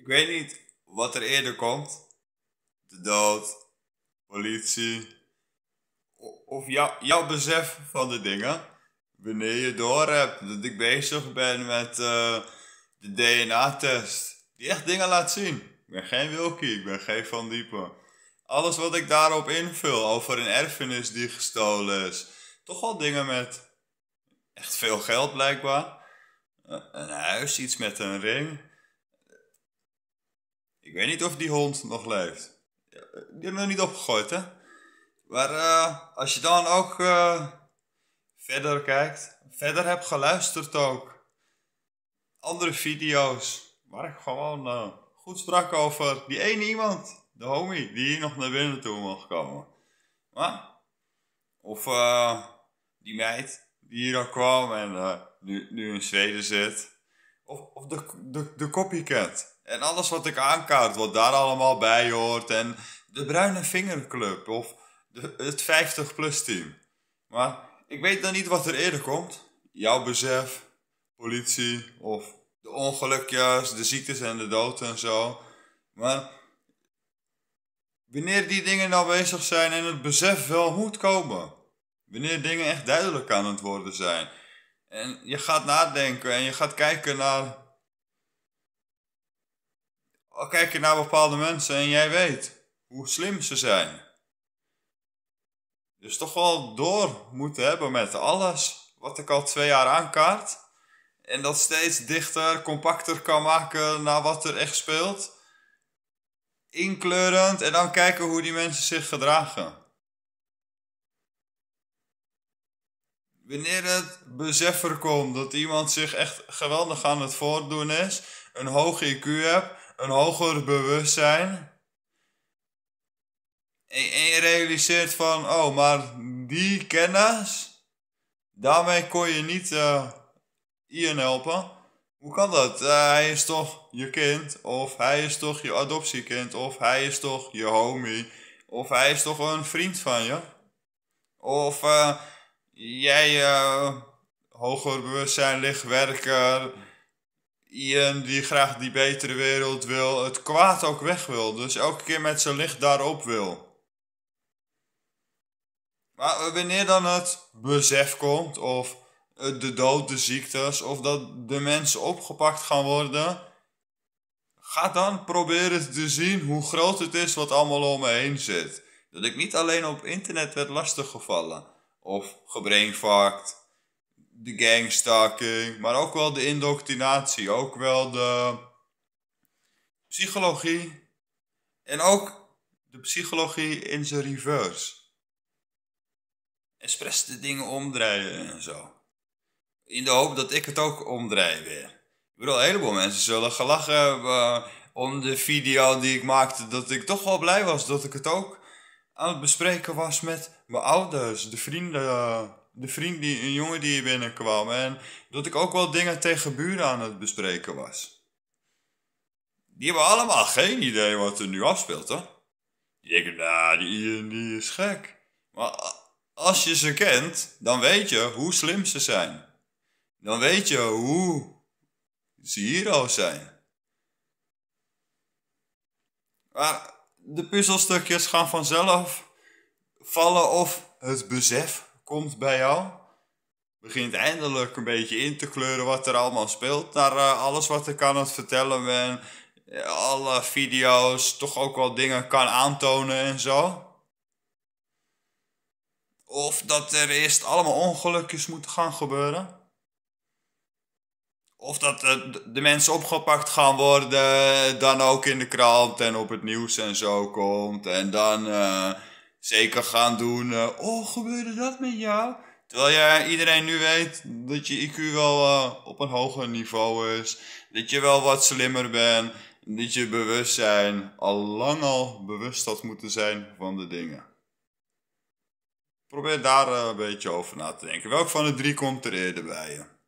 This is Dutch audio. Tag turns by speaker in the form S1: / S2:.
S1: Ik weet niet wat er eerder komt. De dood, politie. Of jou, jouw besef van de dingen. Wanneer je door hebt dat ik bezig ben met eh, de DNA-test. Die echt dingen laat zien. Ik ben geen Wilkie, ik ben geen Van Diepen. Alles wat ik daarop invul over een erfenis die gestolen is. Toch wel dingen met echt veel geld blijkbaar. Eh, een huis, iets met een ring. Ik weet niet of die hond nog leeft. Die hebben nog niet opgegooid, hè? Maar eh, als je dan ook eh, verder kijkt, verder hebt geluisterd ook. Andere video's waar ik gewoon eh, goed sprak over die ene iemand, de homie, die hier nog naar binnen toe mag komen. Maar, of die meid die hier al kwam en nu, nu in Zweden zit. Of, of de, de, de copycat. En alles wat ik aankaart, wat daar allemaal bij hoort. En de Bruine Vingerclub of de, het 50-plus team. Maar ik weet dan niet wat er eerder komt. Jouw besef, politie of de ongelukjes, de ziektes en de dood en zo. Maar wanneer die dingen nou bezig zijn en het besef wel moet komen. Wanneer dingen echt duidelijk aan het worden zijn. En je gaat nadenken en je gaat kijken naar al kijk je naar bepaalde mensen en jij weet hoe slim ze zijn. Dus toch wel door moeten hebben met alles wat ik al twee jaar aankaart. En dat steeds dichter, compacter kan maken naar wat er echt speelt. Inkleurend en dan kijken hoe die mensen zich gedragen. Wanneer het besef komt dat iemand zich echt geweldig aan het voordoen is, een hoog IQ hebt, een hoger bewustzijn. En, je realiseert van, oh, maar die kennis, daarmee kon je niet uh, Ian helpen. Hoe kan dat? Eh, hij is toch je kind, of hij is toch je adoptiekind, of hij is toch je homie, of hij is toch een vriend van je. Of eh, jij, uh, hoger bewustzijn, lichtwerker Ian die graag die betere wereld wil, het kwaad ook weg wil. Dus elke keer met zijn licht daarop wil. Maar eh, wanneer dan het besef komt, of eh, de dood, de ziektes, of dat de mensen opgepakt gaan worden, ga dan proberen te zien hoe groot het is wat allemaal om me heen zit. Dat ik niet alleen op internet werd lastiggevallen, of gebrandvakt de gangstaking, maar ook wel de indoctrinatie, ook wel de psychologie en ook de psychologie in zijn reverse. Express de dingen omdraaien en zo. In de hoop dat ik het ook omdraai weer. Ik bedoel, een heleboel mensen zullen gelachen hebben om de video die ik maakte. Dat ik toch wel blij was dat ik het ook aan het bespreken was met mijn ouders, de vrienden de vriend, die, een jongen die hier binnenkwam. En dat ik ook wel dingen tegen buren aan het bespreken was. Die hebben allemaal geen idee wat er nu afspeelt, hè? Die denken, nou, die, die is gek. Maar als je ze kent, dan weet je hoe slim ze zijn. Dan weet je hoe ze hier al zijn. Maar de puzzelstukjes gaan vanzelf vallen of het besef komt bij jou, begint eindelijk een beetje in te kleuren wat er allemaal speelt. Naar eh, alles wat ik aan het vertellen ben, eh, alle video's, toch ook wel dingen kan aantonen en zo. Of dat er eerst allemaal ongelukjes moeten gaan gebeuren. Of dat eh, de mensen opgepakt gaan worden, dan ook in de krant en op het nieuws en zo komt. En dan zeker gaan doen. Eh, oh, gebeurde dat met jou? Terwijl ja, iedereen nu weet dat je IQ wel eh, op een hoger niveau is. Dat je wel wat slimmer bent. Dat je bewustzijn al lang al bewust had moeten zijn van de dingen. Probeer daar eh, een beetje over na te denken. Welk van de drie komt er eerder bij je?